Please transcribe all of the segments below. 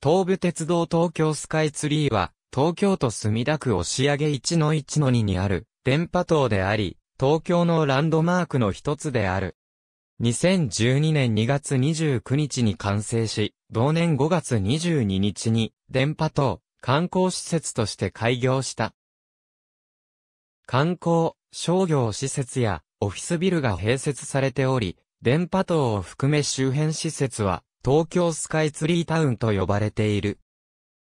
東武鉄道東京スカイツリーは、東京都墨田区押上1-1-2にある、電波塔であり、東京のランドマークの一つである。2012年2月29日に完成し、同年5月22日に、電波塔、観光施設として開業した。観光、商業施設やオフィスビルが併設されており、電波塔を含め周辺施設は東京スカイツリータウンと呼ばれている。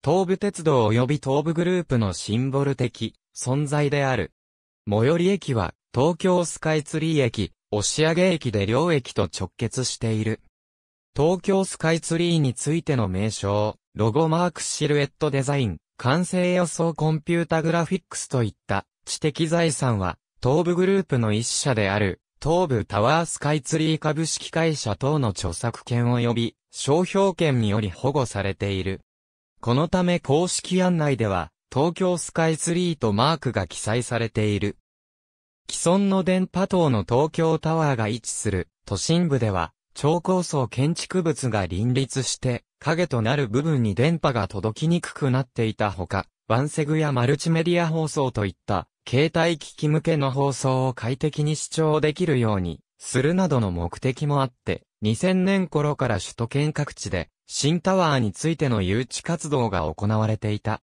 東武鉄道及び東武グループのシンボル的存在である。最寄り駅は東京スカイツリー駅、押上駅で両駅と直結している。東京スカイツリーについての名称、ロゴマークシルエットデザイン、完成予想コンピュータグラフィックスといった知的財産は東武グループの一社である東武タワースカイツリー株式会社等の著作権及び商標権により保護されている。このため公式案内では、東京スカイツリーとマークが記載されている。既存の電波塔の東京タワーが位置する都心部では、超高層建築物が林立して、影となる部分に電波が届きにくくなっていたほか、ワンセグやマルチメディア放送といった、携帯機器向けの放送を快適に視聴できるように、するなどの目的もあって、2000年頃から首都圏各地で、新タワーについての誘致活動が行われていた。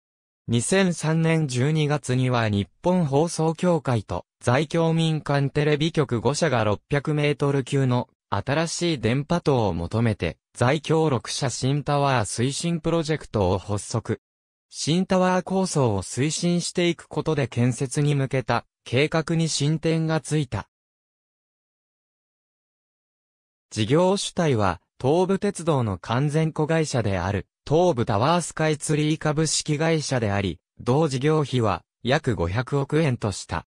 2003年12月には日本放送協会と在京民間テレビ局5社が600メートル級の新しい電波塔を求めて在京6社新タワー推進プロジェクトを発足。新タワー構想を推進していくことで建設に向けた計画に進展がついた。事業主体は、東武鉄道の完全子会社である、東武タワースカイツリー株式会社であり、同事業費は約500億円とした。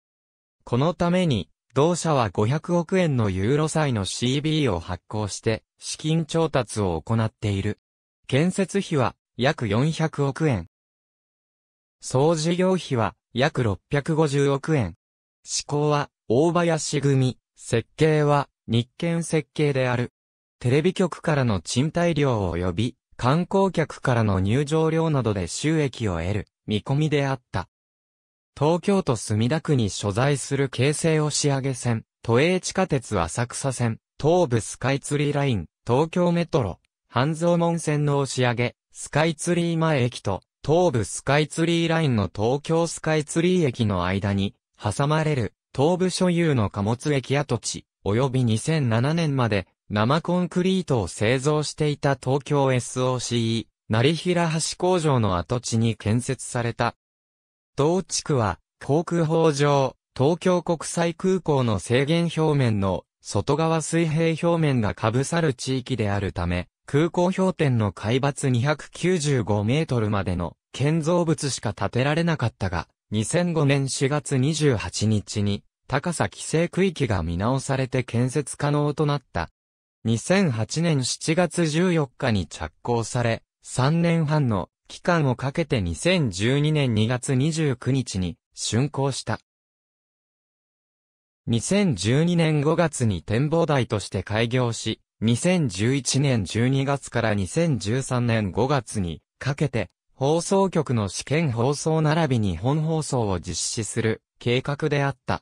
このために、同社は500億円のユーロ債の CB を発行して、資金調達を行っている。建設費は約400億円。総事業費は約650億円。施行は大林組、設計は日券設計である。テレビ局からの賃貸料及び観光客からの入場料などで収益を得る見込みであった。東京都墨田区に所在する京成押上線、都営地下鉄浅草線、東武スカイツリーライン、東京メトロ、半蔵門線の押上、スカイツリー前駅と、東武スカイツリーラインの東京スカイツリー駅の間に、挟まれる、東武所有の貨物駅跡地、及び2007年まで生コンクリートを製造していた東京 s o c 成平橋工場の跡地に建設された。同地区は、航空法上、東京国際空港の制限表面の外側水平表面が被さる地域であるため、空港氷点の海抜295メートルまでの建造物しか建てられなかったが、2005年4月28日に高さ規制区域が見直されて建設可能となった。2008年7月14日に着工され、3年半の期間をかけて2012年2月29日に竣工した。2012年5月に展望台として開業し、2011年12月から2013年5月にかけて放送局の試験放送並びに本放送を実施する計画であった。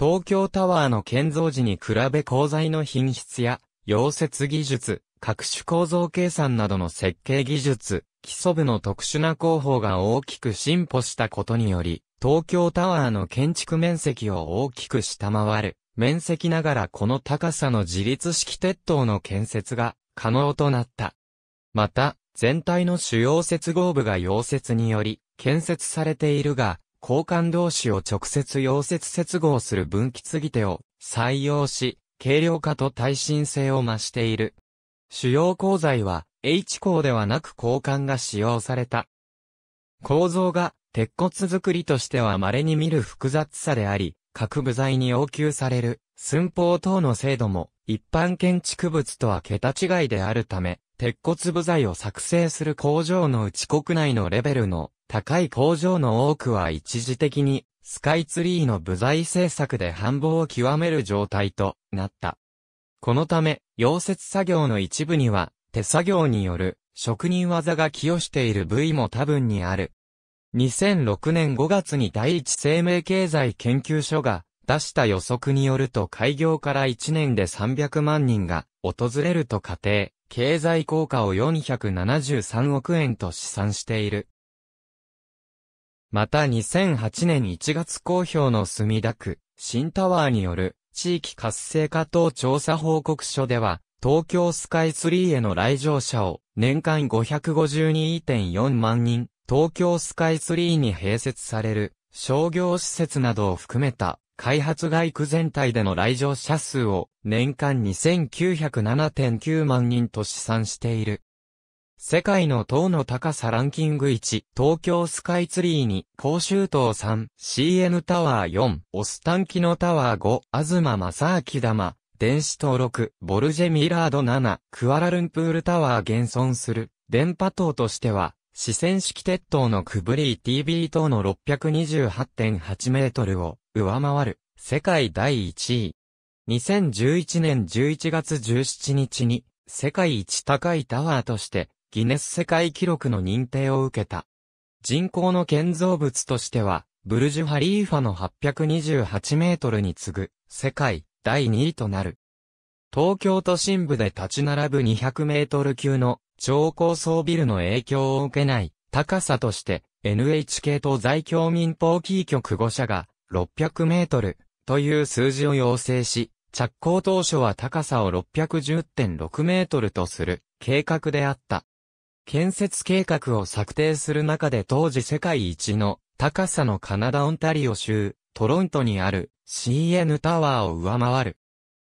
東京タワーの建造時に比べ鋼材の品質や、溶接技術、各種構造計算などの設計技術、基礎部の特殊な工法が大きく進歩したことにより、東京タワーの建築面積を大きく下回る、面積ながらこの高さの自立式鉄塔の建設が可能となった。また、全体の主要接合部が溶接により建設されているが、交換同士を直接溶接接合する分岐継ぎ手を採用し、軽量化と耐震性を増している。主要鋼材は H 鋼ではなく交換が使用された。構造が鉄骨作りとしては稀に見る複雑さであり、各部材に要求される寸法等の精度も一般建築物とは桁違いであるため、鉄骨部材を作成する工場のうち国内のレベルの高い工場の多くは一時的にスカイツリーの部材製作で繁忙を極める状態となった。このため、溶接作業の一部には、手作業による職人技が寄与している部位も多分にある。2006年5月に第一生命経済研究所が出した予測によると開業から1年で300万人が訪れると仮定、経済効果を473億円と試算している。また2008年1月公表の墨田区、新タワーによる地域活性化等調査報告書では、東京スカイツリーへの来場者を年間552.4万人、東京スカイツリーに併設される商業施設などを含めた開発外区全体での来場者数を年間2907.9万人と試算している。世界の塔の高さランキング1、東京スカイツリーに、公衆塔3、CN タワー4、オスタンキノタワー5、東正明玉、電子塔6、ボルジェミラード7、クアラルンプールタワー現存する、電波塔としては、四川式鉄塔のクブリー TV 塔の628.8メートルを上回る世界第1位。2011年11月17日に世界一高いタワーとしてギネス世界記録の認定を受けた。人工の建造物としては、ブルジュ・ハリーファの828メートルに次ぐ、世界第2位となる。東京都心部で立ち並ぶ200メートル級の超高層ビルの影響を受けない高さとして NHK と在京民放キー局5社が600メートルという数字を要請し、着工当初は高さを610.6メートルとする計画であった。建設計画を策定する中で当時世界一の高さのカナダオンタリオ州トロントにある CN タワーを上回る。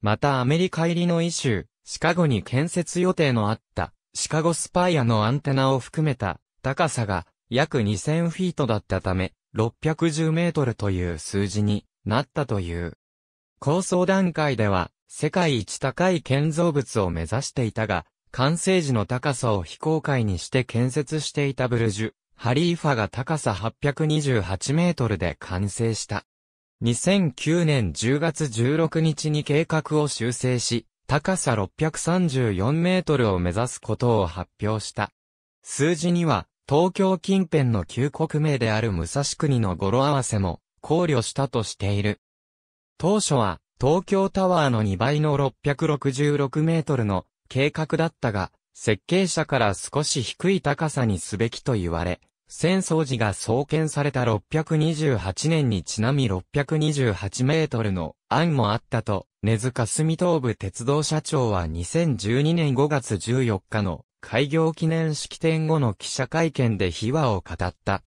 またアメリカ入りのイ州シカゴに建設予定のあったシカゴスパイアのアンテナを含めた高さが約2000フィートだったため610メートルという数字になったという。構想段階では世界一高い建造物を目指していたが、完成時の高さを非公開にして建設していたブルジュ、ハリーファが高さ828メートルで完成した。2009年10月16日に計画を修正し、高さ634メートルを目指すことを発表した。数字には、東京近辺の旧国名である武蔵国の語呂合わせも考慮したとしている。当初は、東京タワーの2倍の666メートルの計画だったが、設計者から少し低い高さにすべきと言われ、浅草寺が創建された628年にちなみ628メートルの案もあったと、根塚住東部鉄道社長は2012年5月14日の開業記念式典後の記者会見で秘話を語った。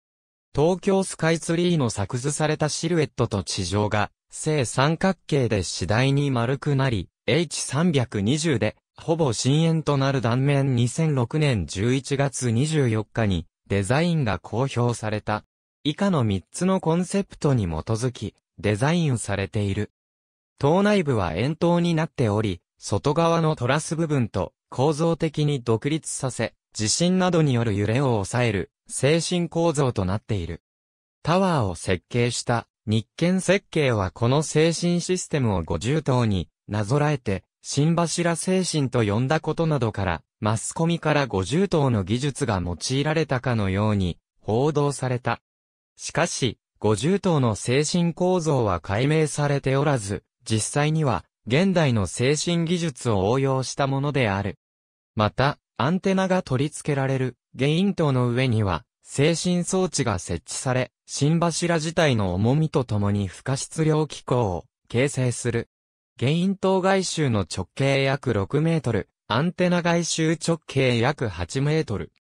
東京スカイツリーの作図されたシルエットと地上が正三角形で次第に丸くなり、H320 でほぼ深淵となる断面2006年11月24日にデザインが公表された。以下の3つのコンセプトに基づきデザインされている。塔内部は円筒になっており、外側のトラス部分と構造的に独立させ、地震などによる揺れを抑える精神構造となっている。タワーを設計した日建設計はこの精神システムを50棟になぞらえて新柱精神と呼んだことなどから、マスコミから50頭の技術が用いられたかのように報道された。しかし、50頭の精神構造は解明されておらず、実際には現代の精神技術を応用したものである。また、アンテナが取り付けられるゲイン塔の上には、精神装置が設置され、新柱自体の重みとともに不可質量機構を形成するゲイン外周の直径約6メートル、アンテナ外周直径約8メートル。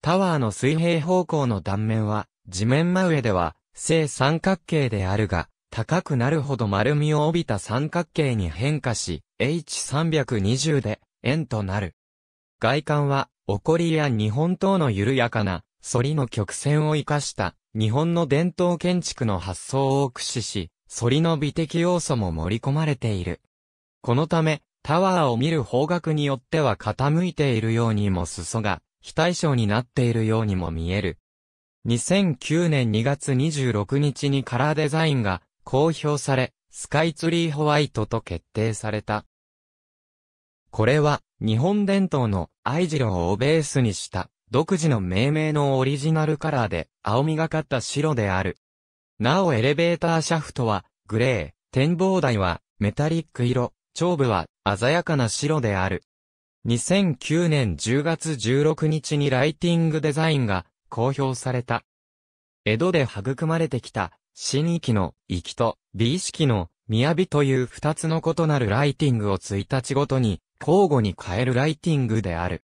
タワーの水平方向の断面は、地面真上では、正三角形であるが、高くなるほど丸みを帯びた三角形に変化し、H320 で、円となる。外観は、おこりや日本刀の緩やかな、反りの曲線を生かした、日本の伝統建築の発想を駆使し、反りの美的要素も盛り込まれている。このため、タワーを見る方角によっては傾いているようにも裾が非対称になっているようにも見える。2009年2月26日にカラーデザインが公表され、スカイツリーホワイトと決定された。これは日本伝統のアイジロをベースにした独自の命名のオリジナルカラーで青みがかった白である。なおエレベーターシャフトは、グレー、展望台は、メタリック色、頂部は、鮮やかな白である。2009年10月16日にライティングデザインが公表された。江戸で育まれてきた、新域の域と美意識の雅という二つの異なるライティングを1日ごとに交互に変えるライティングである。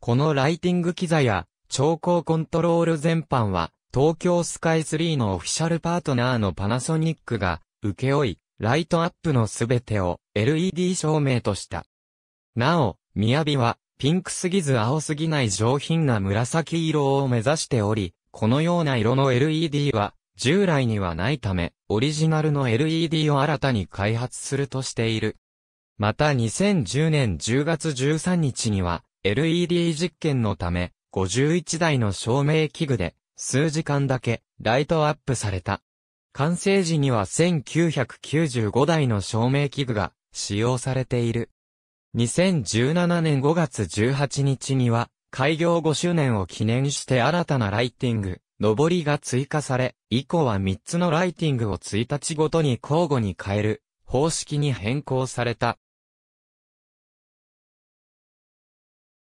このライティング機材や調光コントロール全般は東京スカイツリーのオフィシャルパートナーのパナソニックが、請負い、ライトアップのすべてを LED 照明とした。なお、雅は、ピンクすぎず青すぎない上品な紫色を目指しており、このような色の LED は、従来にはないため、オリジナルの LED を新たに開発するとしている。また2010年10月13日には、LED 実験のため、51台の照明器具で、数時間だけライトアップされた。完成時には1995台の照明器具が使用されている。2017年5月18日には、開業5周年を記念して新たなライティング、上りが追加され、以降は3つのライティングを1日ごとに交互に変える、方式に変更された。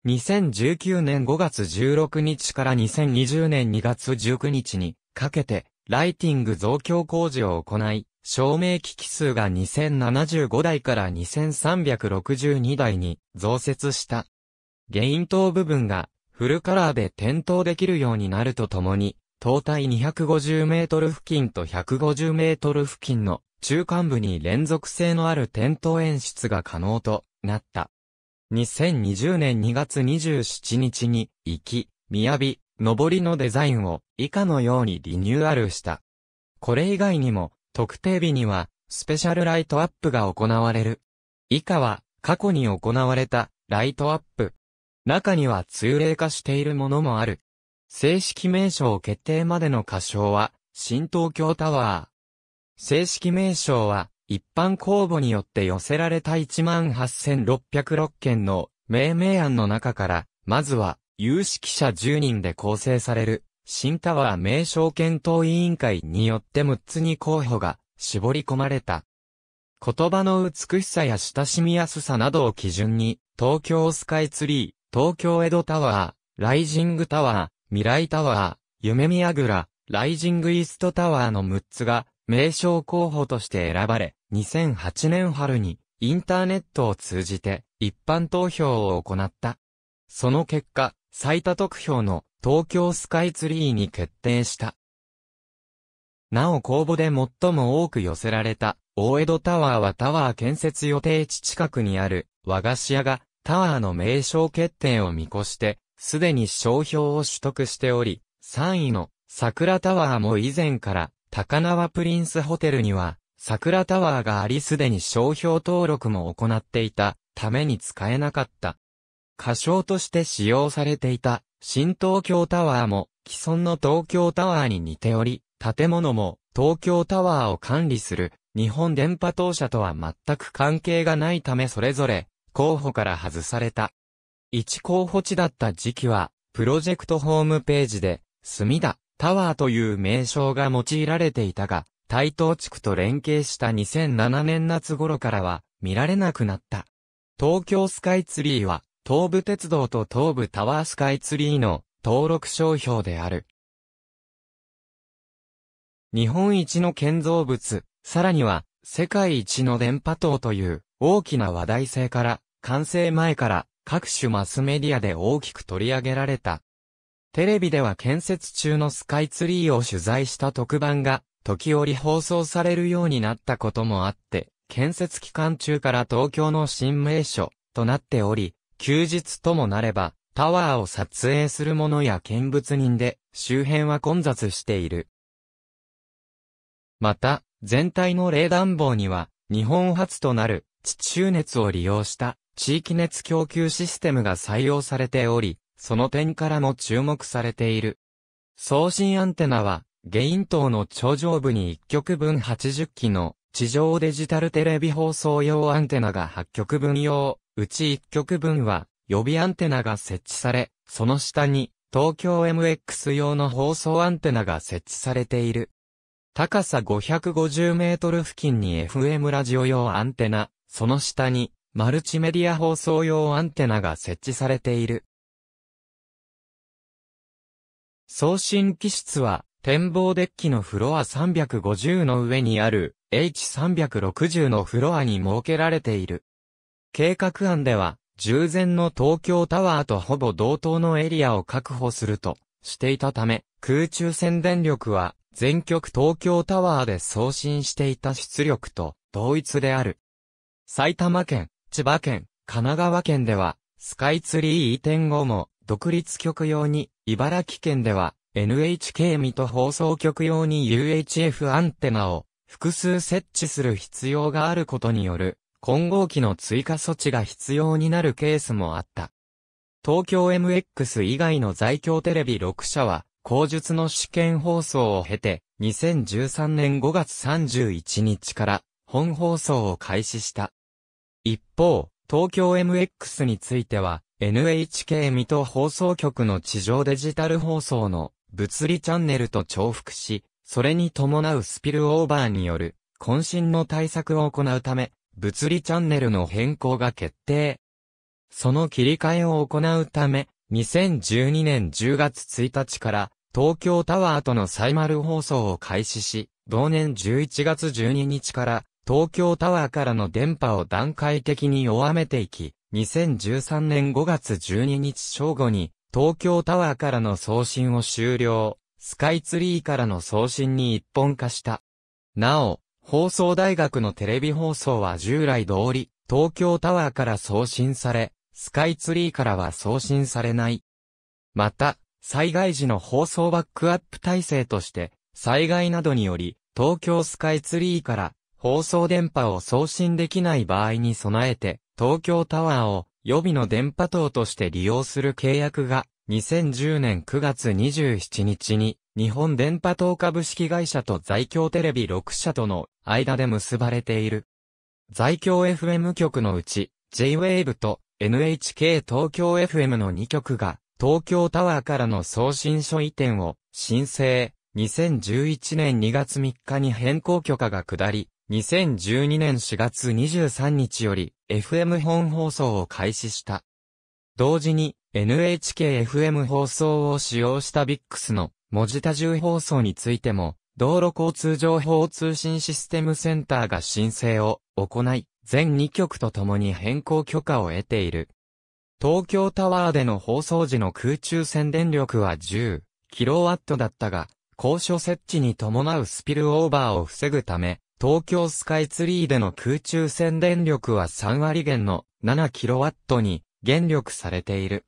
2019年5月16日から2020年2月19日にかけて、ライティング増強工事を行い、照明機器数が2075台から2362台に増設した。ゲイン灯部分がフルカラーで点灯できるようになるとともに、灯体250メートル付近と150メートル付近の中間部に連続性のある点灯演出が可能となった。2020年2月27日に、行き、雅、上りのデザインを以下のようにリニューアルした。これ以外にも、特定日には、スペシャルライトアップが行われる。以下は、過去に行われた、ライトアップ。中には通例化しているものもある。正式名称決定までの歌唱は、新東京タワー。正式名称は、一般公募によって寄せられた18,606件の命名案の中から、まずは、有識者10人で構成される、新タワー名称検討委員会によって6つに候補が絞り込まれた。言葉の美しさや親しみやすさなどを基準に、東京スカイツリー、東京江戸タワー、ライジングタワー、未来タワー、夢見櫓、ライジングイーストタワーの6つが、名称候補として選ばれ、2008年春にインターネットを通じて一般投票を行った。その結果、最多得票の東京スカイツリーに決定した。なお公募で最も多く寄せられた大江戸タワーはタワー建設予定地近くにある和菓子屋がタワーの名称決定を見越して、すでに商標を取得しており、3位の桜タワーも以前から高輪プリンスホテルには桜タワーがありすでに商標登録も行っていたために使えなかった。仮称として使用されていた新東京タワーも既存の東京タワーに似ており、建物も東京タワーを管理する日本電波当社とは全く関係がないためそれぞれ候補から外された。一候補地だった時期はプロジェクトホームページで墨田タワーという名称が用いられていたが、台東地区と連携した2007年夏頃からは見られなくなった。東京スカイツリーは東武鉄道と東武タワースカイツリーの登録商標である。日本一の建造物、さらには世界一の電波塔という大きな話題性から完成前から各種マスメディアで大きく取り上げられた。テレビでは建設中のスカイツリーを取材した特番が時折放送されるようになったこともあって、建設期間中から東京の新名所となっており、休日ともなれば、タワーを撮影する者や見物人で、周辺は混雑している。また、全体の冷暖房には、日本初となる地中熱を利用した地域熱供給システムが採用されており、その点からも注目されている。送信アンテナはゲイン島の頂上部に1曲分80機の地上デジタルテレビ放送用アンテナが8曲分用、うち1曲分は予備アンテナが設置され、その下に東京 MX 用の放送アンテナが設置されている。高さ550メートル付近に FM ラジオ用アンテナ、その下にマルチメディア放送用アンテナが設置されている。送信機室は展望デッキのフロア350の上にある H360 のフロアに設けられている。計画案では、従前の東京タワーとほぼ同等のエリアを確保するとしていたため、空中戦電力は全極東京タワーで送信していた出力と同一である。埼玉県、千葉県、神奈川県では、スカイツリー移転後も独立局用に、茨城県では、NHK 水戸放送局用に UHF アンテナを複数設置する必要があることによる混合機の追加措置が必要になるケースもあった。東京 MX 以外の在京テレビ6社は、口述の試験放送を経て、2013年5月31日から本放送を開始した。一方、東京 MX については、NHK 水戸放送局の地上デジタル放送の物理チャンネルと重複し、それに伴うスピルオーバーによる、渾身の対策を行うため、物理チャンネルの変更が決定。その切り替えを行うため、2012年10月1日から、東京タワーとのサイマル放送を開始し、同年11月12日から、東京タワーからの電波を段階的に弱めていき、2013年5月12日正午に、東京タワーからの送信を終了、スカイツリーからの送信に一本化した。なお、放送大学のテレビ放送は従来通り、東京タワーから送信され、スカイツリーからは送信されない。また、災害時の放送バックアップ体制として、災害などにより、東京スカイツリーから放送電波を送信できない場合に備えて、東京タワーを予備の電波塔として利用する契約が2010年9月27日に日本電波塔株式会社と在京テレビ6社との間で結ばれている。在京 FM 局のうち J-Wave と NHK 東京 FM の2局が東京タワーからの送信書移転を申請。2011年2月3日に変更許可が下り、2012年4月23日より FM 本放送を開始した。同時に NHKFM 放送を使用した VIX の文字多重放送についても道路交通情報通信システムセンターが申請を行い、全2局とともに変更許可を得ている。東京タワーでの放送時の空中宣伝力は 10kW だったが、高所設置に伴うスピルオーバーを防ぐため、東京スカイツリーでの空中線電力は3割減の 7kW に減力されている。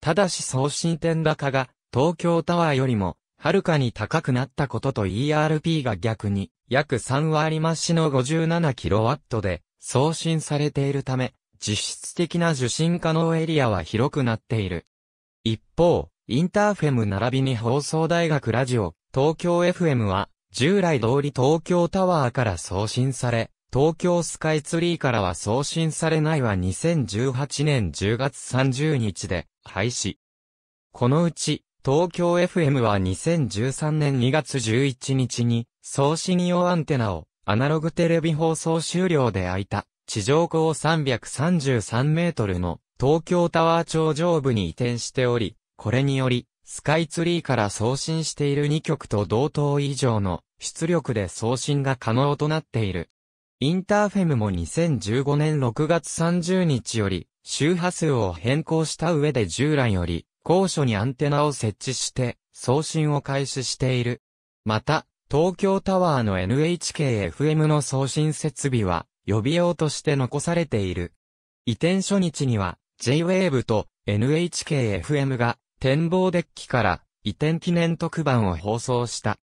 ただし送信点高が東京タワーよりもはるかに高くなったことと ERP が逆に約3割増しの 57kW で送信されているため実質的な受信可能エリアは広くなっている。一方、インターフェム並びに放送大学ラジオ、東京 FM は、従来通り東京タワーから送信され、東京スカイツリーからは送信されないは2018年10月30日で廃止。このうち、東京 FM は2013年2月11日に送信用アンテナをアナログテレビ放送終了で開いた地上高333メートルの東京タワー頂上部に移転しており、これによりスカイツリーから送信している2極と同等以上の出力で送信が可能となっている。インターフェムも2015年6月30日より周波数を変更した上で従来より高所にアンテナを設置して送信を開始している。また、東京タワーの NHKFM の送信設備は予備用として残されている。移転初日には J-Wave と NHKFM が展望デッキから移転記念特番を放送した。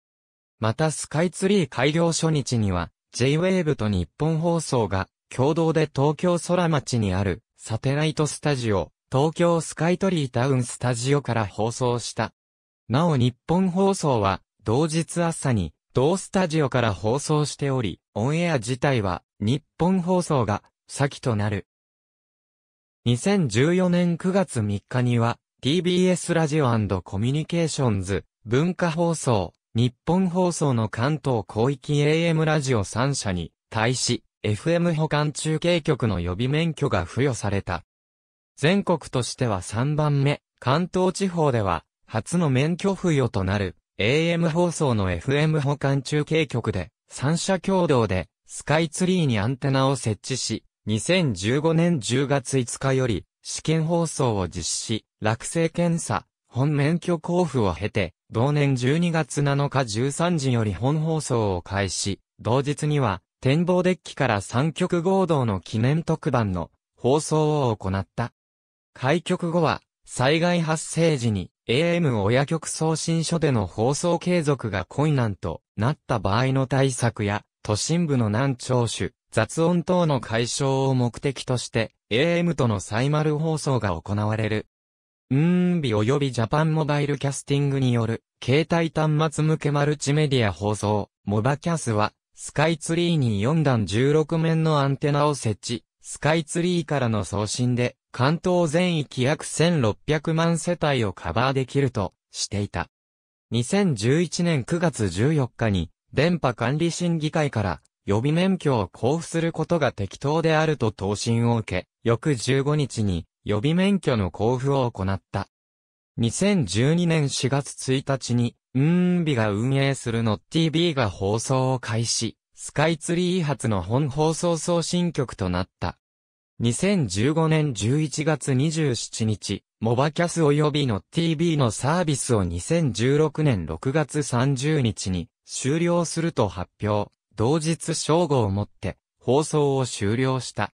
またスカイツリー開業初日には J-Wave と日本放送が共同で東京空町にあるサテライトスタジオ東京スカイトリータウンスタジオから放送した。なお日本放送は同日朝に同スタジオから放送しており、オンエア自体は日本放送が先となる。2014年9月3日には TBS ラジオコミュニケーションズ、文化放送、日本放送の関東広域 AM ラジオ3社に、対し、FM 保管中継局の予備免許が付与された。全国としては3番目、関東地方では、初の免許付与となる、AM 放送の FM 保管中継局で、3社共同で、スカイツリーにアンテナを設置し、2015年10月5日より、試験放送を実施、落成検査、本免許交付を経て、同年12月7日13時より本放送を開始、同日には、展望デッキから3局合同の記念特番の放送を行った。開局後は、災害発生時に AM 親局送信所での放送継続が困難となった場合の対策や、都心部の難聴取、雑音等の解消を目的として、AM とのサイマル放送が行われる。うーんび及びジャパンモバイルキャスティングによる、携帯端末向けマルチメディア放送、モバキャスは、スカイツリーに4段16面のアンテナを設置、スカイツリーからの送信で、関東全域約1600万世帯をカバーできると、していた。2011年9月14日に、電波管理審議会から、予備免許を交付することが適当であると答申を受け、翌15日に予備免許の交付を行った。2012年4月1日に、うーんびが運営するノッ t ィが放送を開始、スカイツリー発の本放送送信局となった。2015年11月27日、モバキャス及びの TV のサービスを2016年6月30日に終了すると発表。同日正午をもって放送を終了した。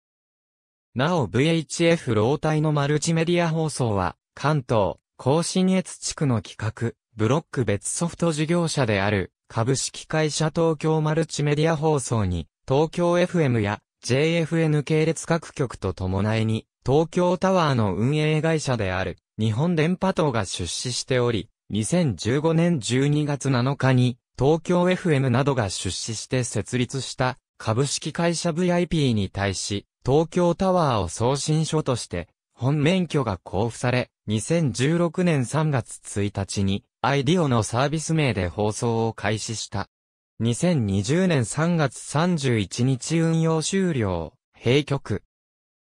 なお VHF 老体のマルチメディア放送は、関東、甲信越地区の企画、ブロック別ソフト事業者である、株式会社東京マルチメディア放送に、東京 FM や JFN 系列各局と伴いに、東京タワーの運営会社である、日本電波塔が出資しており、2015年12月7日に、東京 FM などが出資して設立した株式会社 VIP に対し、東京タワーを送信書として、本免許が交付され、2016年3月1日に、アイディオのサービス名で放送を開始した。2020年3月31日運用終了、閉局。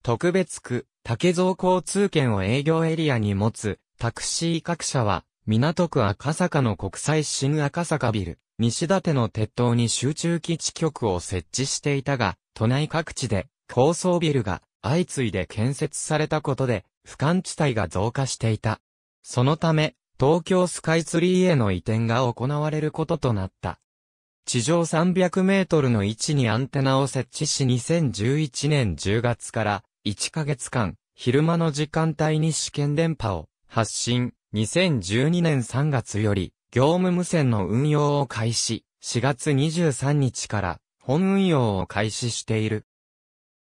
特別区、竹蔵交通券を営業エリアに持つ、タクシー各社は、港区赤坂の国際新赤坂ビル、西立の鉄塔に集中基地局を設置していたが、都内各地で高層ビルが相次いで建設されたことで、俯瞰地帯が増加していた。そのため、東京スカイツリーへの移転が行われることとなった。地上300メートルの位置にアンテナを設置し2011年10月から1ヶ月間、昼間の時間帯に試験電波を発信、2012年3月より、業務無線の運用を開始、4月23日から本運用を開始している。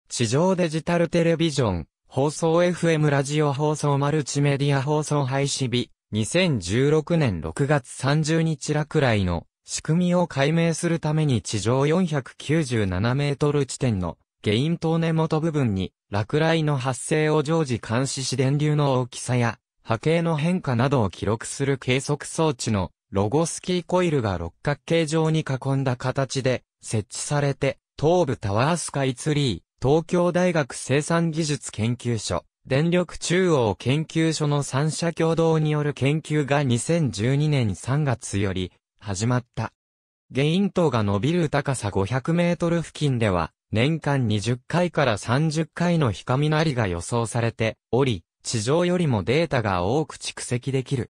地上デジタルテレビジョン、放送 FM ラジオ放送マルチメディア放送廃止日、2016年6月30日らくらいの仕組みを解明するために地上497メートル地点のゲイン塔根元部分に落雷の発生を常時監視し電流の大きさや波形の変化などを記録する計測装置のロゴスキーコイルが六角形状に囲んだ形で設置されて、東部タワースカイツリー、東京大学生産技術研究所、電力中央研究所の三者共同による研究が2012年3月より始まった。ゲインが伸びる高さ500メートル付近では、年間20回から30回の光雷が予想されており、地上よりもデータが多く蓄積できる。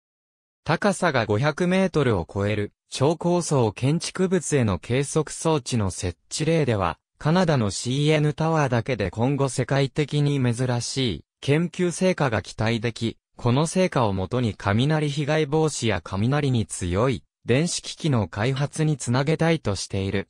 高さが500メートルを超える超高層建築物への計測装置の設置例では、カナダの CN タワーだけで今後世界的に珍しい研究成果が期待でき、この成果をもとに雷被害防止や雷に強い電子機器の開発につなげたいとしている。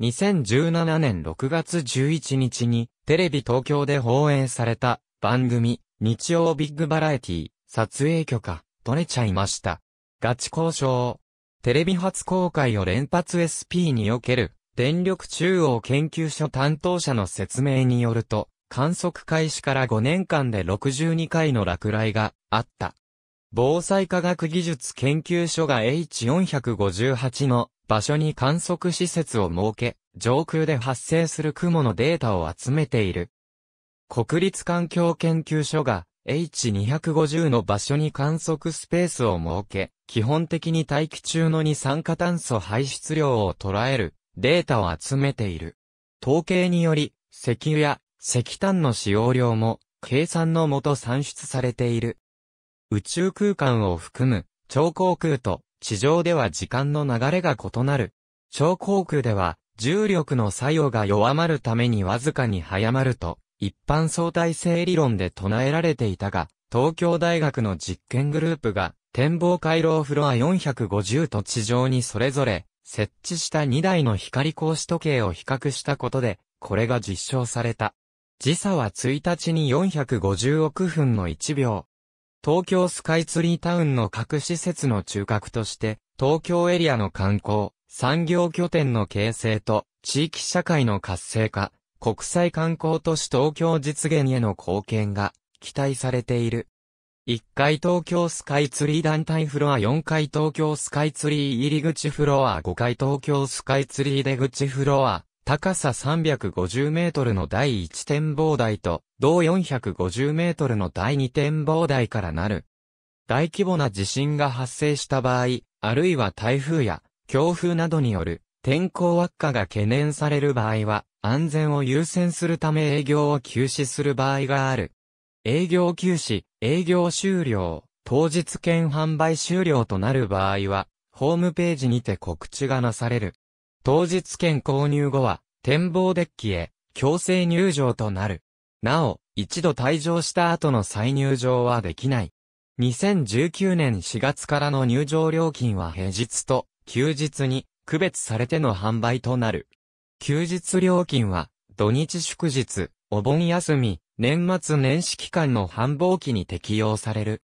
2017年6月11日にテレビ東京で放映された番組日曜ビッグバラエティ、撮影許可、取れちゃいました。ガチ交渉。テレビ初公開を連発 SP における、電力中央研究所担当者の説明によると、観測開始から5年間で62回の落雷があった。防災科学技術研究所が H458 の場所に観測施設を設け、上空で発生する雲のデータを集めている。国立環境研究所が H250 の場所に観測スペースを設け、基本的に大気中の二酸化炭素排出量を捉えるデータを集めている。統計により、石油や石炭の使用量も計算のもと算出されている。宇宙空間を含む超航空と地上では時間の流れが異なる。超航空では重力の作用が弱まるためにわずかに早まると一般相対性理論で唱えられていたが、東京大学の実験グループが、展望回廊フロア450と地上にそれぞれ、設置した2台の光格子時計を比較したことで、これが実証された。時差は1日に450億分の1秒。東京スカイツリータウンの各施設の中核として、東京エリアの観光、産業拠点の形成と、地域社会の活性化、国際観光都市東京実現への貢献が期待されている。1階東京スカイツリー団体フロア4階東京スカイツリー入り口フロア5階東京スカイツリー出口フロア高さ350メートルの第1展望台と同450メートルの第2展望台からなる。大規模な地震が発生した場合、あるいは台風や強風などによる天候悪化が懸念される場合は、安全を優先するため営業を休止する場合がある。営業休止、営業終了、当日券販売終了となる場合は、ホームページにて告知がなされる。当日券購入後は、展望デッキへ、強制入場となる。なお、一度退場した後の再入場はできない。2019年4月からの入場料金は平日と休日に区別されての販売となる。休日料金は、土日祝日、お盆休み、年末年始期間の繁忙期に適用される。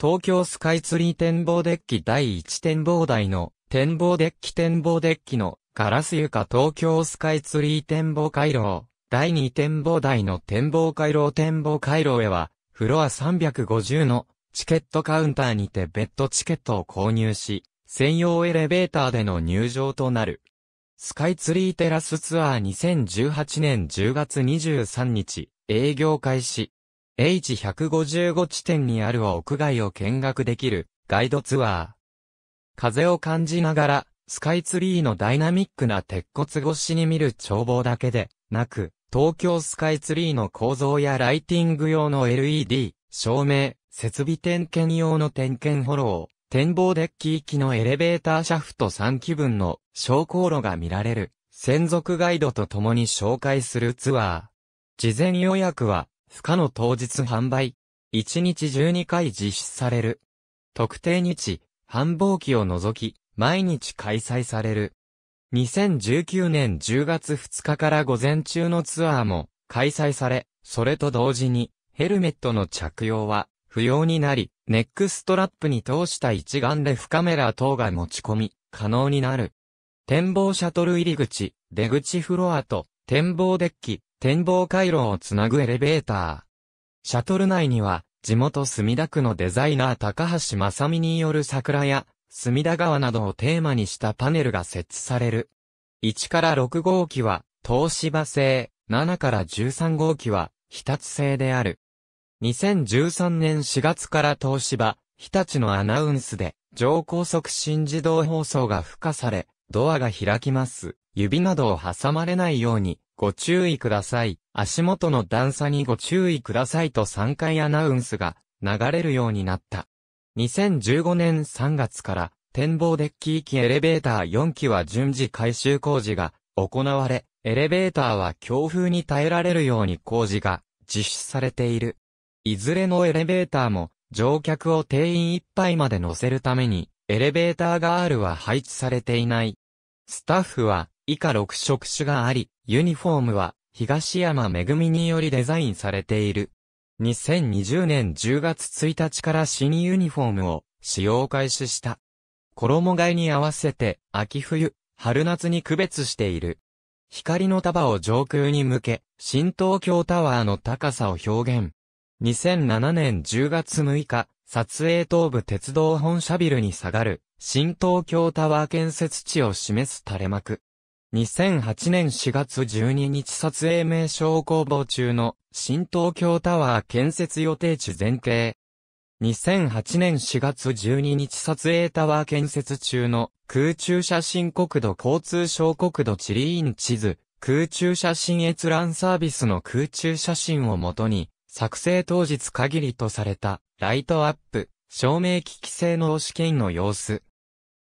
東京スカイツリー展望デッキ第1展望台の展望デッキ展望デッキのガラス床東京スカイツリー展望回廊第2展望台の展望回廊展望回廊へはフロア350のチケットカウンターにて別途チケットを購入し専用エレベーターでの入場となる。スカイツリーテラスツアー2018年10月23日、営業開始。H155 地点にある屋外を見学できるガイドツアー。風を感じながら、スカイツリーのダイナミックな鉄骨越しに見る眺望だけで、なく、東京スカイツリーの構造やライティング用の LED、照明、設備点検用の点検フォロ展望デッキ行きのエレベーターシャフト3気分の昇降路が見られる専属ガイドと共に紹介するツアー。事前予約は不可の当日販売。1日12回実施される。特定日、繁忙期を除き、毎日開催される。2019年10月2日から午前中のツアーも開催され、それと同時にヘルメットの着用は不要になり、ネックストラップに通した一眼レフカメラ等が持ち込み、可能になる。展望シャトル入り口、出口フロアと、展望デッキ、展望回路をつなぐエレベーター。シャトル内には、地元墨田区のデザイナー高橋正美による桜や、墨田川などをテーマにしたパネルが設置される。1から6号機は、東芝製、7から13号機は、日立製である。2013年4月から東芝、日立のアナウンスで、上高速新自動放送が付加され、ドアが開きます。指などを挟まれないように、ご注意ください。足元の段差にご注意くださいと3回アナウンスが流れるようになった。2015年3月から、展望デッキ行きエレベーター4機は順次改修工事が行われ、エレベーターは強風に耐えられるように工事が実施されている。いずれのエレベーターも、乗客を定員いっぱいまで乗せるために、エレベーターガールは配置されていない。スタッフは、以下6職種があり、ユニフォームは、東山めぐみによりデザインされている。2020年10月1日から新ユニフォームを使用開始した。衣替えに合わせて、秋冬、春夏に区別している。光の束を上空に向け、新東京タワーの高さを表現。2007年10月6日、撮影東部鉄道本社ビルに下がる、新東京タワー建設地を示す垂れ幕。2008年4月12日撮影名称公募中の新東京タワー建設予定地前景。2008年4月12日撮影タワー建設中の空中写真国土交通省国土地理院地図、空中写真閲覧サービスの空中写真をもとに作成当日限りとされた、ライトアップ、照明機器性能試験の様子。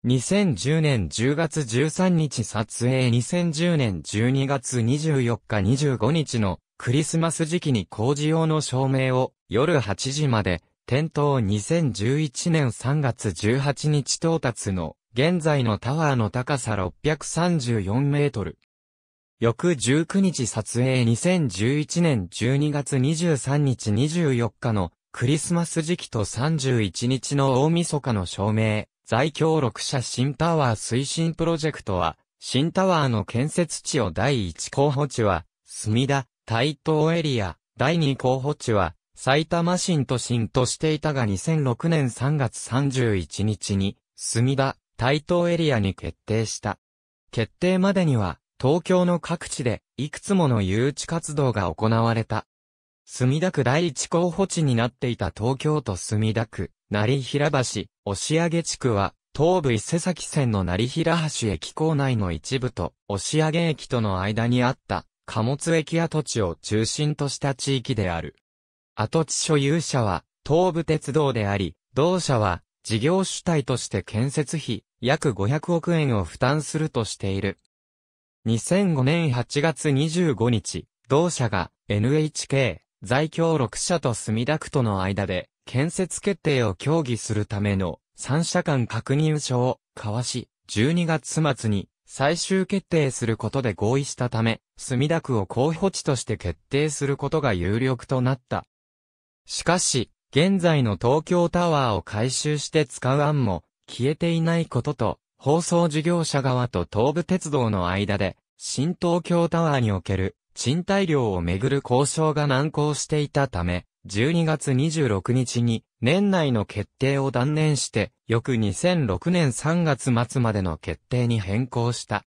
2010年10月13日撮影2010年12月24日25日のクリスマス時期に工事用の照明を夜8時まで点灯2011年3月18日到達の現在のタワーの高さ634メートル翌19日撮影2011年12月23日24日のクリスマス時期と31日の大晦日の照明、在京6社新タワー推進プロジェクトは、新タワーの建設地を第1候補地は、墨田、台東エリア、第2候補地は、埼玉新都心としていたが2006年3月31日に、墨田、台東エリアに決定した。決定までには、東京の各地で、いくつもの誘致活動が行われた。墨田区第一候補地になっていた東京都墨田区、成平橋、押上地区は、東武伊勢崎線の成平橋駅構内の一部と、押上駅との間にあった、貨物駅跡地を中心とした地域である。跡地所有者は、東武鉄道であり、同社は、事業主体として建設費、約500億円を負担するとしている。2005年8月25日、同社が NHK 在京6社と墨田区との間で建設決定を協議するための3社間確認書を交わし、12月末に最終決定することで合意したため、墨田区を候補地として決定することが有力となった。しかし、現在の東京タワーを改修して使う案も消えていないことと、放送事業者側と東武鉄道の間で、新東京タワーにおける賃貸料をめぐる交渉が難航していたため、12月26日に年内の決定を断念して、翌2006年3月末までの決定に変更した。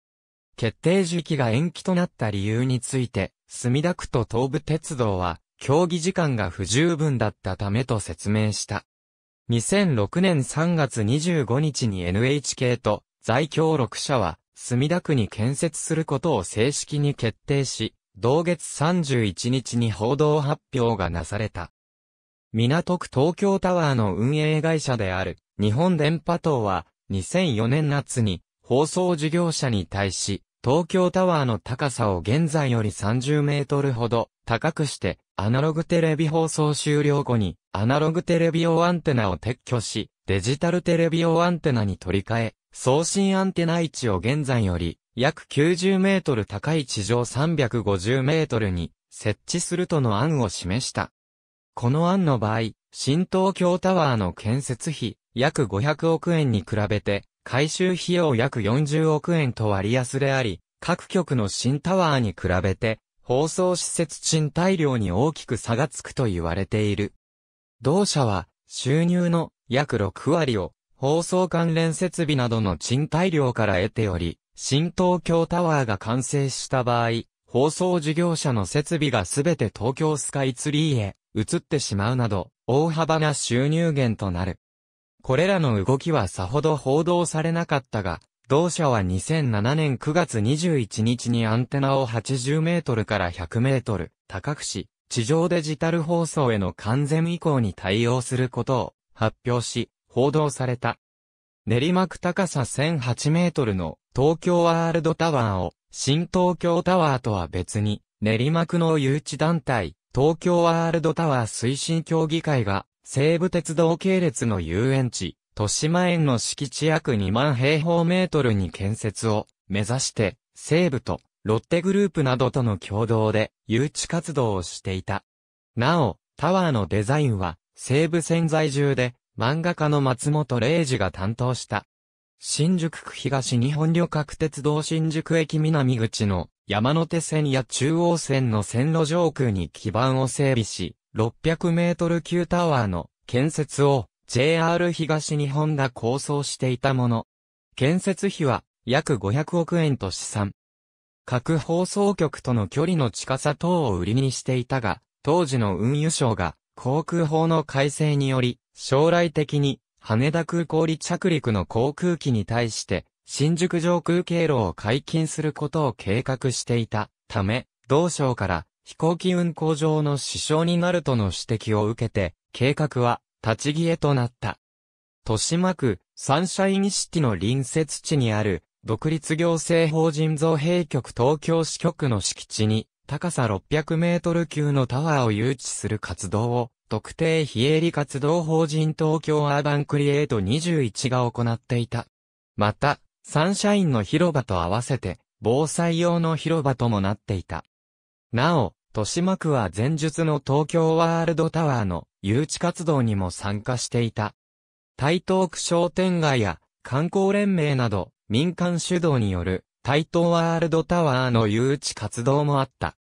決定時期が延期となった理由について、墨田区と東武鉄道は、競技時間が不十分だったためと説明した。2006年3月25日に NHK と在京6社は墨田区に建設することを正式に決定し、同月31日に報道発表がなされた。港区東京タワーの運営会社である日本電波塔は2004年夏に放送事業者に対し東京タワーの高さを現在より30メートルほど高くして、アナログテレビ放送終了後に、アナログテレビ用アンテナを撤去し、デジタルテレビ用アンテナに取り替え、送信アンテナ位置を現在より、約90メートル高い地上350メートルに設置するとの案を示した。この案の場合、新東京タワーの建設費、約500億円に比べて、改修費用約40億円と割安であり、各局の新タワーに比べて、放送施設賃貸料に大きく差がつくと言われている。同社は、収入の約6割を、放送関連設備などの賃貸料から得ており、新東京タワーが完成した場合、放送事業者の設備がすべて東京スカイツリーへ移ってしまうなど、大幅な収入源となる。これらの動きはさほど報道されなかったが、同社は2007年9月21日にアンテナを80メートルから100メートル高くし、地上デジタル放送への完全移行に対応することを発表し、報道された。練馬区高さ1008メートルの東京ワールドタワーを新東京タワーとは別に練馬区の誘致団体東京ワールドタワー推進協議会が西武鉄道系列の遊園地、豊島園の敷地約2万平方メートルに建設を目指して、西武とロッテグループなどとの共同で誘致活動をしていた。なお、タワーのデザインは西武線在住で漫画家の松本零士が担当した。新宿区東日本旅客鉄道新宿駅南口の山手線や中央線の線路上空に基盤を整備し、600メートル級タワーの建設を JR 東日本が構想していたもの。建設費は約500億円と試算。各放送局との距離の近さ等を売りにしていたが、当時の運輸省が航空法の改正により、将来的に羽田空港離着陸の航空機に対して新宿上空経路を解禁することを計画していたため、同省から飛行機運行上の支障になるとの指摘を受けて、計画は立ち消えとなった。豊島区サンシャインシティの隣接地にある独立行政法人造幣局東京支局の敷地に高さ600メートル級のタワーを誘致する活動を特定非営利活動法人東京アーバンクリエイト21が行っていた。また、サンシャインの広場と合わせて防災用の広場ともなっていた。なお、豊島区は前述の東京ワールドタワーの誘致活動にも参加していた。台東区商店街や観光連盟など民間主導による台東ワールドタワーの誘致活動もあった。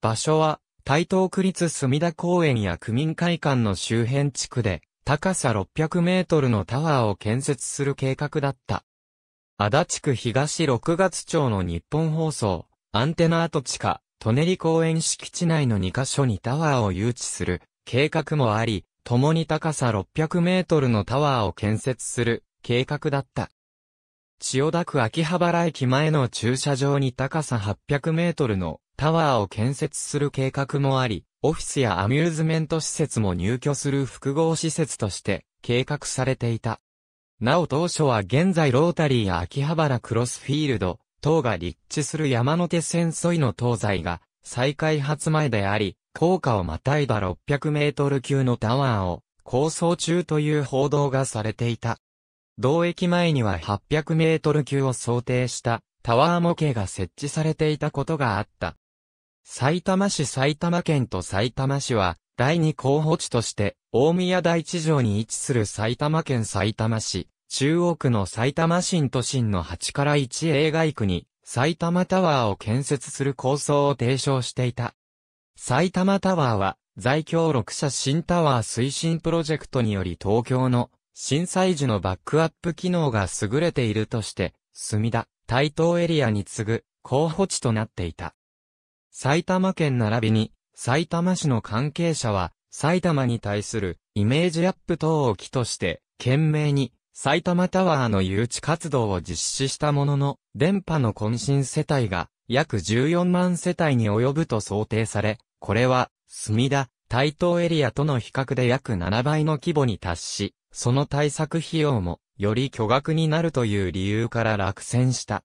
場所は台東区立墨田公園や区民会館の周辺地区で高さ600メートルのタワーを建設する計画だった。足立区東6月町の日本放送、アンテナ跡地下、舎人公園敷地内の2カ所にタワーを誘致する計画もあり、共に高さ600メートルのタワーを建設する計画だった。千代田区秋葉原駅前の駐車場に高さ800メートルのタワーを建設する計画もあり、オフィスやアミューズメント施設も入居する複合施設として計画されていた。なお当初は現在ロータリーや秋葉原クロスフィールド、等が立地する山手線沿いの東西が再開発前であり、高架をまたいだ600メートル級のタワーを構想中という報道がされていた。同駅前には800メートル級を想定したタワー模型が設置されていたことがあった。埼玉市埼玉県と埼玉市は第二候補地として大宮第地上に位置する埼玉県埼玉市中央区の埼玉新都心の8から1映画。区に、埼玉タワーを建設する構想を提唱していた。埼玉タワーは、在京6社新タワー推進プロジェクトにより東京の震災時のバックアップ機能が優れているとして、墨田、台東エリアに次ぐ候補地となっていた。埼玉県並びに、埼玉市の関係者は、埼玉に対するイメージアップ等を機として、懸命に埼玉タワーの誘致活動を実施したものの、電波の渾身世帯が約14万世帯に及ぶと想定され、これは、墨田、台東エリアとの比較で約7倍の規模に達し、その対策費用も、より巨額になるという理由から落選した。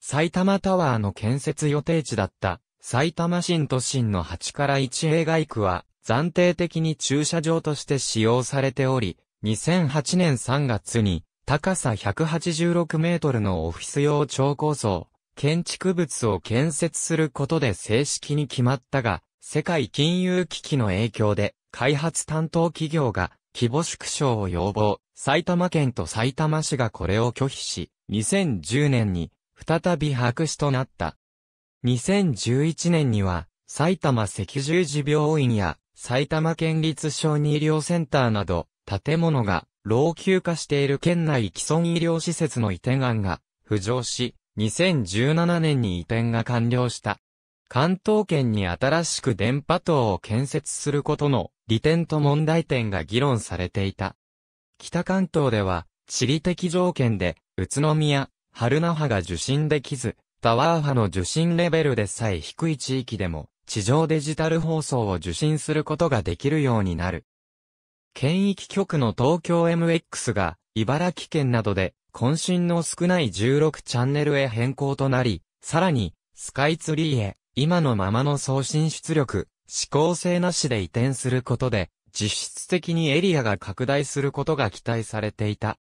埼玉タワーの建設予定地だった、埼玉新都心の8から1平外区は、暫定的に駐車場として使用されており、2008年3月に、高さ186メートルのオフィス用超高層、建築物を建設することで正式に決まったが、世界金融危機の影響で、開発担当企業が規模縮小を要望、埼玉県と埼玉市がこれを拒否し、2010年に再び白紙となった。2011年には、埼玉赤十字病院や埼玉県立小児医療センターなど、建物が老朽化している県内既存医療施設の移転案が浮上し、2017年に移転が完了した。関東圏に新しく電波塔を建設することの利点と問題点が議論されていた。北関東では地理的条件で宇都宮、春那覇が受信できず、タワー波の受信レベルでさえ低い地域でも地上デジタル放送を受信することができるようになる。県域局の東京 MX が、茨城県などで、渾身の少ない16チャンネルへ変更となり、さらに、スカイツリーへ、今のままの送信出力、指向性なしで移転することで、実質的にエリアが拡大することが期待されていた。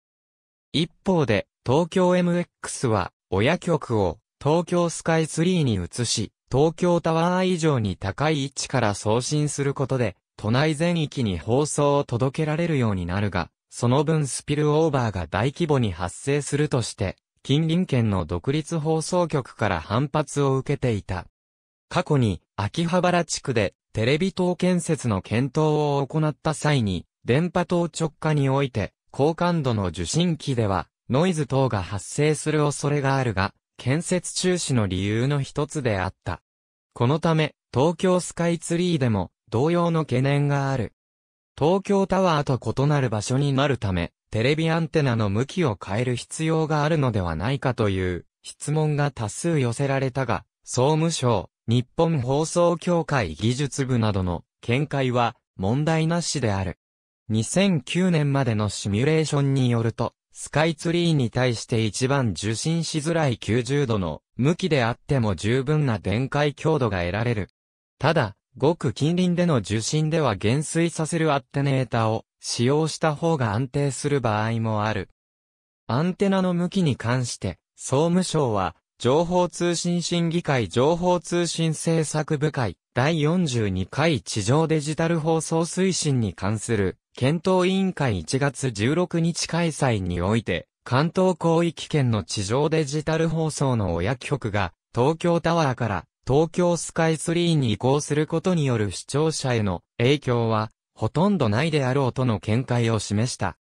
一方で、東京 MX は、親局を、東京スカイツリーに移し、東京タワー以上に高い位置から送信することで、都内全域に放送を届けられるようになるが、その分スピルオーバーが大規模に発生するとして、近隣県の独立放送局から反発を受けていた。過去に、秋葉原地区で、テレビ塔建設の検討を行った際に、電波塔直下において、高感度の受信機では、ノイズ等が発生する恐れがあるが、建設中止の理由の一つであった。このため、東京スカイツリーでも、同様の懸念がある。東京タワーと異なる場所になるため、テレビアンテナの向きを変える必要があるのではないかという質問が多数寄せられたが、総務省、日本放送協会技術部などの見解は問題なしである。2009年までのシミュレーションによると、スカイツリーに対して一番受信しづらい90度の向きであっても十分な電解強度が得られる。ただ、ごく近隣での受信では減衰させるアッテネータを使用した方が安定する場合もある。アンテナの向きに関して、総務省は、情報通信審議会情報通信政策部会第42回地上デジタル放送推進に関する検討委員会1月16日開催において、関東広域圏の地上デジタル放送の親局が東京タワーから東京スカイツリーに移行することによる視聴者への影響はほとんどないであろうとの見解を示した。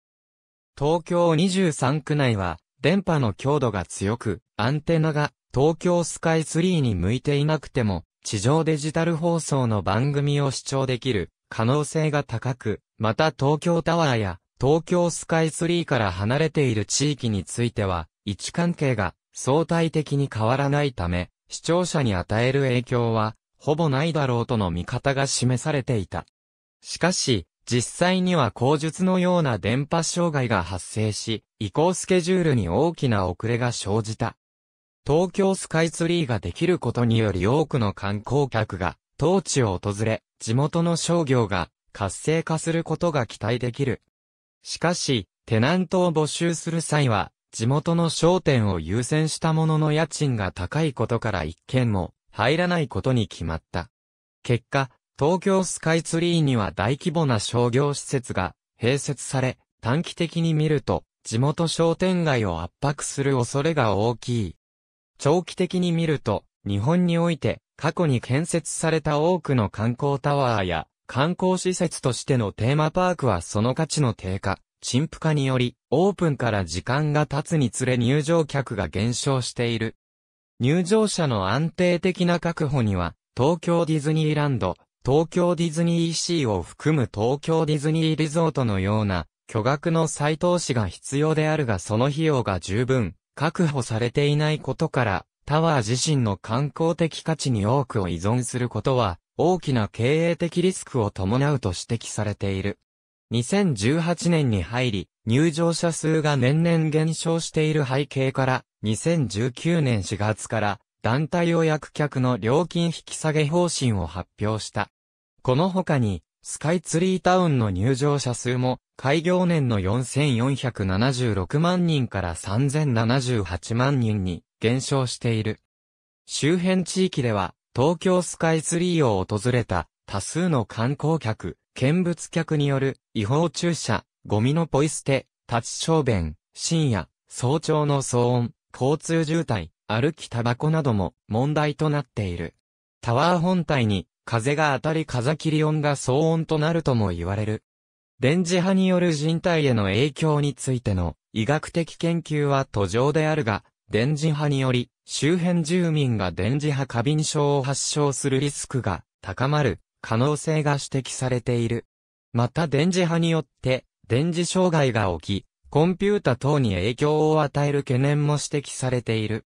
東京23区内は電波の強度が強く、アンテナが東京スカイツリーに向いていなくても、地上デジタル放送の番組を視聴できる可能性が高く、また東京タワーや東京スカイツリーから離れている地域については位置関係が相対的に変わらないため、視聴者に与える影響は、ほぼないだろうとの見方が示されていた。しかし、実際には口述のような電波障害が発生し、移行スケジュールに大きな遅れが生じた。東京スカイツリーができることにより多くの観光客が、当地を訪れ、地元の商業が活性化することが期待できる。しかし、テナントを募集する際は、地元の商店を優先したものの家賃が高いことから一軒も入らないことに決まった。結果、東京スカイツリーには大規模な商業施設が併設され、短期的に見ると、地元商店街を圧迫する恐れが大きい。長期的に見ると、日本において、過去に建設された多くの観光タワーや、観光施設としてのテーマパークはその価値の低下、陳腐化により、オープンから時間が経つにつれ入場客が減少している。入場者の安定的な確保には、東京ディズニーランド、東京ディズニーシーを含む東京ディズニーリゾートのような巨額の再投資が必要であるがその費用が十分確保されていないことからタワー自身の観光的価値に多くを依存することは大きな経営的リスクを伴うと指摘されている。2018年に入り、入場者数が年々減少している背景から、2019年4月から、団体予約客の料金引き下げ方針を発表した。この他に、スカイツリータウンの入場者数も、開業年の4476万人から3078万人に減少している。周辺地域では、東京スカイツリーを訪れた多数の観光客、見物客による違法駐車、ゴミのポイ捨て、立ち小便、深夜、早朝の騒音、交通渋滞、歩きタバコなども問題となっている。タワー本体に風が当たり風切り音が騒音となるとも言われる。電磁波による人体への影響についての医学的研究は途上であるが、電磁波により周辺住民が電磁波過敏症を発症するリスクが高まる可能性が指摘されている。また電磁波によって電磁障害が起き、コンピュータ等に影響を与える懸念も指摘されている。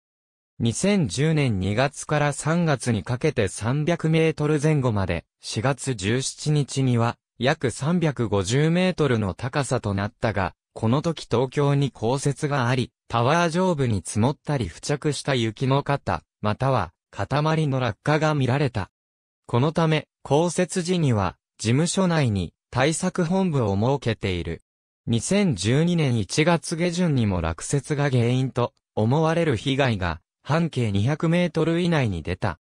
2010年2月から3月にかけて300メートル前後まで、4月17日には約350メートルの高さとなったが、この時東京に降雪があり、タワー上部に積もったり付着した雪の型、または塊の落下が見られた。このため、公設時には、事務所内に対策本部を設けている。2012年1月下旬にも落雪が原因と思われる被害が半径200メートル以内に出た。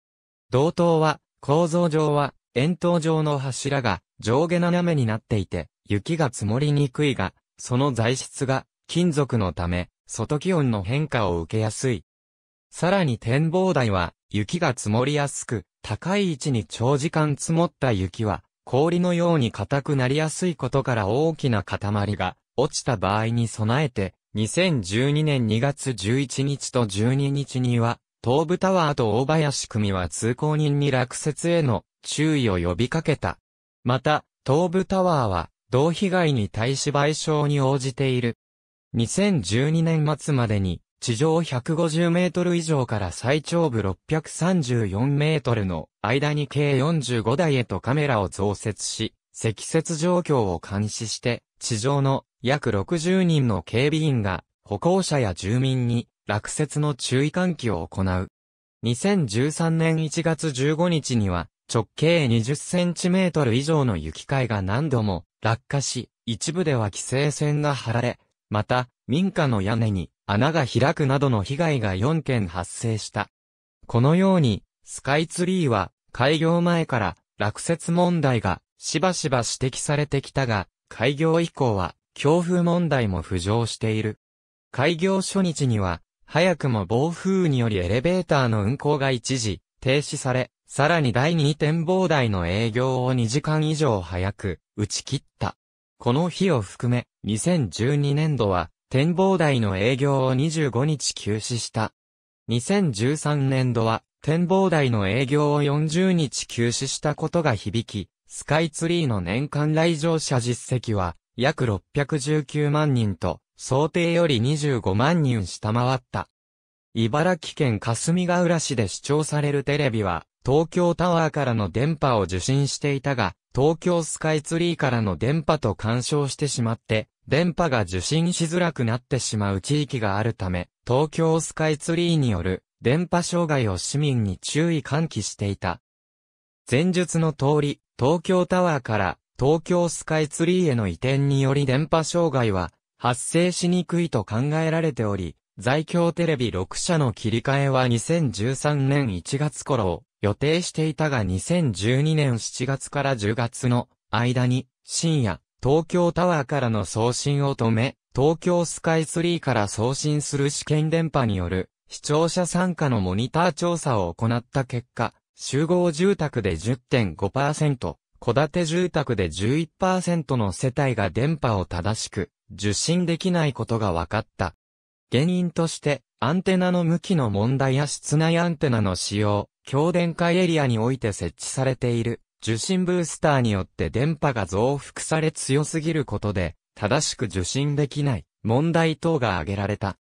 同等は構造上は円筒状の柱が上下斜めになっていて雪が積もりにくいが、その材質が金属のため外気温の変化を受けやすい。さらに展望台は雪が積もりやすく高い位置に長時間積もった雪は、氷のように硬くなりやすいことから大きな塊が落ちた場合に備えて、2012年2月11日と12日には、東武タワーと大林組は通行人に落雪への注意を呼びかけた。また、東武タワーは、同被害に対し賠償に応じている。2012年末までに、地上150メートル以上から最長部634メートルの間に計45台へとカメラを増設し、積雪状況を監視して、地上の約60人の警備員が歩行者や住民に落雪の注意喚起を行う。2013年1月15日には直径20センチメートル以上の雪塊が何度も落下し、一部では規制線が張られ、また民家の屋根に穴が開くなどの被害が4件発生した。このように、スカイツリーは、開業前から落雪問題がしばしば指摘されてきたが、開業以降は強風問題も浮上している。開業初日には、早くも暴風雨によりエレベーターの運行が一時停止され、さらに第2展望台の営業を2時間以上早く打ち切った。この日を含め、2012年度は展望台の営業を25日休止した。2013年度は、展望台の営業を40日休止したことが響き、スカイツリーの年間来場者実績は、約619万人と、想定より25万人下回った。茨城県霞ヶ浦市で視聴されるテレビは、東京タワーからの電波を受信していたが、東京スカイツリーからの電波と干渉してしまって、電波が受信しづらくなってしまう地域があるため、東京スカイツリーによる電波障害を市民に注意喚起していた。前述の通り、東京タワーから東京スカイツリーへの移転により電波障害は発生しにくいと考えられており、在京テレビ6社の切り替えは2013年1月頃を予定していたが2012年7月から10月の間に深夜、東京タワーからの送信を止め、東京スカイツリーから送信する試験電波による視聴者参加のモニター調査を行った結果、集合住宅で10.5%、戸建て住宅で11%の世帯が電波を正しく受信できないことが分かった。原因として、アンテナの向きの問題や室内アンテナの使用、強電化エリアにおいて設置されている受信ブースターによって電波が増幅され強すぎることで、正しく受信できない問題等が挙げられた。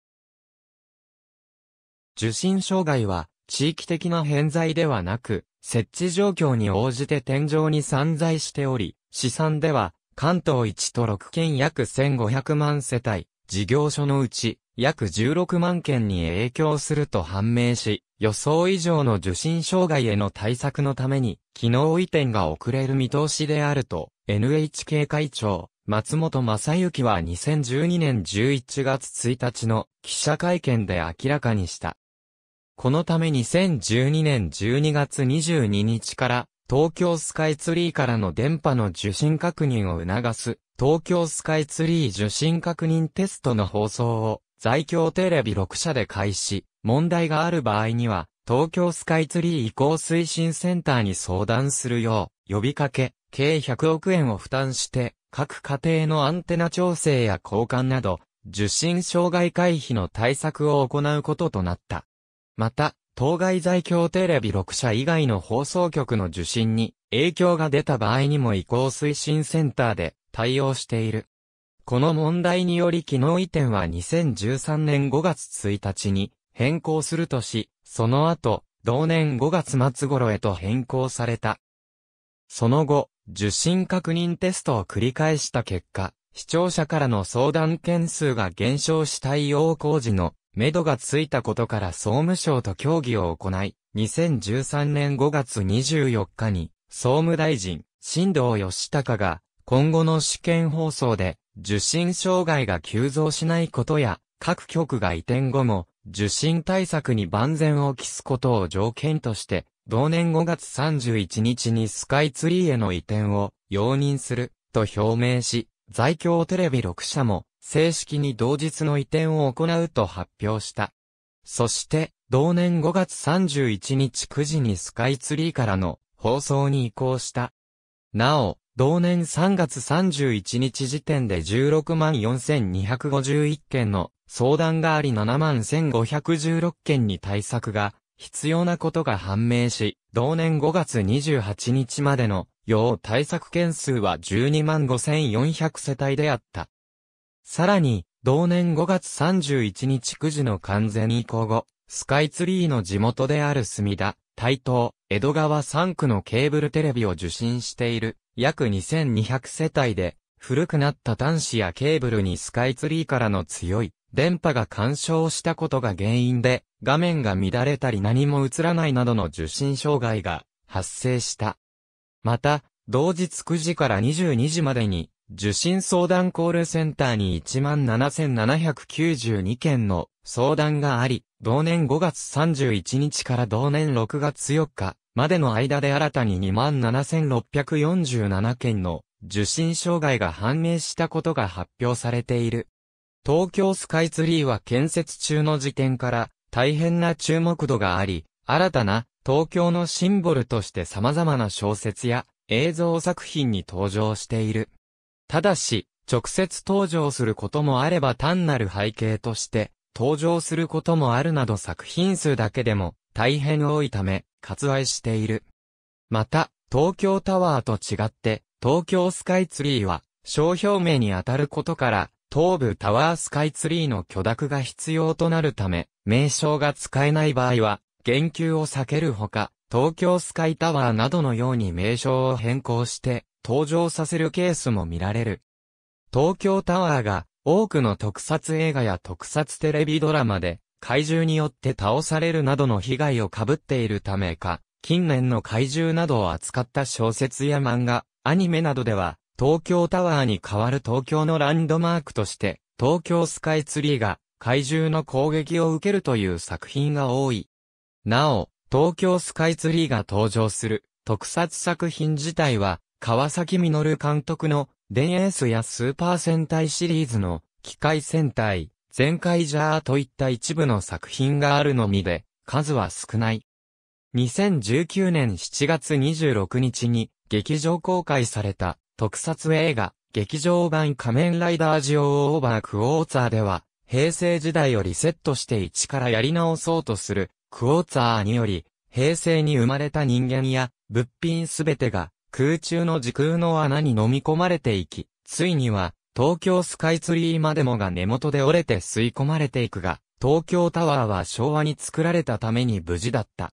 受信障害は、地域的な偏在ではなく、設置状況に応じて天井に散在しており、試算では、関東1都6県約1500万世帯、事業所のうち、約16万件に影響すると判明し、予想以上の受信障害への対策のために、機能移転が遅れる見通しであると、NHK 会長、松本正幸は2012年11月1日の記者会見で明らかにした。このため2012年12月22日から、東京スカイツリーからの電波の受信確認を促す、東京スカイツリー受信確認テストの放送を在京テレビ6社で開始、問題がある場合には、東京スカイツリー移行推進センターに相談するよう、呼びかけ、計100億円を負担して、各家庭のアンテナ調整や交換など、受信障害回避の対策を行うこととなった。また、当該在京テレビ6社以外の放送局の受信に影響が出た場合にも移行推進センターで対応している。この問題により機能移転は2013年5月1日に変更するとし、その後、同年5月末頃へと変更された。その後、受信確認テストを繰り返した結果、視聴者からの相談件数が減少し対応工事の目処がついたことから総務省と協議を行い、2013年5月24日に、総務大臣、新藤義孝が、今後の試験放送で、受信障害が急増しないことや、各局が移転後も、受信対策に万全を期すことを条件として、同年5月31日にスカイツリーへの移転を容認すると表明し、在京テレビ6社も正式に同日の移転を行うと発表した。そして、同年5月31日9時にスカイツリーからの放送に移行した。なお、同年3月31日時点で16万4251件の相談があり7万1516件に対策が必要なことが判明し、同年5月28日までの要対策件数は12万5400世帯であった。さらに、同年5月31日9時の完全移行後、スカイツリーの地元である墨田、台東、江戸川3区のケーブルテレビを受信している約2200世帯で、古くなった端子やケーブルにスカイツリーからの強い電波が干渉したことが原因で、画面が乱れたり何も映らないなどの受信障害が発生した。また、同日9時から22時までに、受信相談コールセンターに17,792件の相談があり、同年5月31日から同年6月4日までの間で新たに27,647件の受信障害が判明したことが発表されている。東京スカイツリーは建設中の時点から大変な注目度があり、新たな東京のシンボルとして様々な小説や映像作品に登場している。ただし、直接登場することもあれば単なる背景として登場することもあるなど作品数だけでも大変多いため割愛している。また、東京タワーと違って、東京スカイツリーは商標名に当たることから、東部タワースカイツリーの許諾が必要となるため、名称が使えない場合は、言及を避けるほか、東京スカイタワーなどのように名称を変更して、登場させるケースも見られる。東京タワーが多くの特撮映画や特撮テレビドラマで、怪獣によって倒されるなどの被害を被っているためか、近年の怪獣などを扱った小説や漫画、アニメなどでは、東京タワーに代わる東京のランドマークとして、東京スカイツリーが怪獣の攻撃を受けるという作品が多い。なお、東京スカイツリーが登場する特撮作品自体は、川崎実監督のデンエースやスーパー戦隊シリーズの、機械戦隊、全開ジャーといった一部の作品があるのみで、数は少ない。2019年7月26日に、劇場公開された、特撮映画、劇場版仮面ライダージオオーバークォーツァーでは、平成時代をリセットして一からやり直そうとする、クォーツァーにより、平成に生まれた人間や、物品すべてが、空中の時空の穴に飲み込まれていき、ついには、東京スカイツリーまでもが根元で折れて吸い込まれていくが、東京タワーは昭和に作られたために無事だった。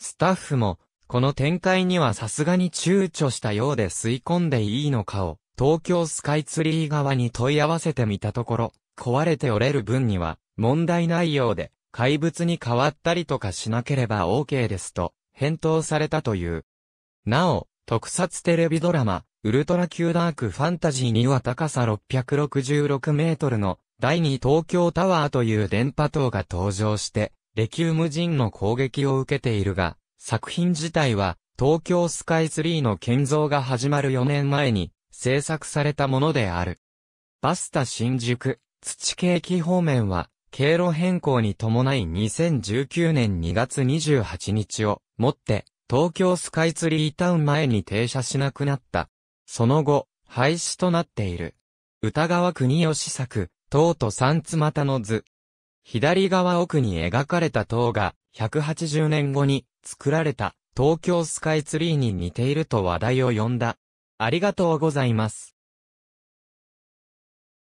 スタッフも、この展開にはさすがに躊躇したようで吸い込んでいいのかを、東京スカイツリー側に問い合わせてみたところ、壊れて折れる分には、問題ないようで、怪物に変わったりとかしなければ OK ですと、返答されたという。なお、特撮テレビドラマ、ウルトラ級ダークファンタジーには高さ666メートルの第2東京タワーという電波塔が登場して、レキューム人の攻撃を受けているが、作品自体は東京スカイツリーの建造が始まる4年前に制作されたものである。バスタ新宿、土ケキ方面は、経路変更に伴い2019年2月28日をもって東京スカイツリータウン前に停車しなくなった。その後、廃止となっている。歌川国吉作、塔と三つたの図。左側奥に描かれた塔が、180年後に作られた東京スカイツリーに似ていると話題を呼んだ。ありがとうございます。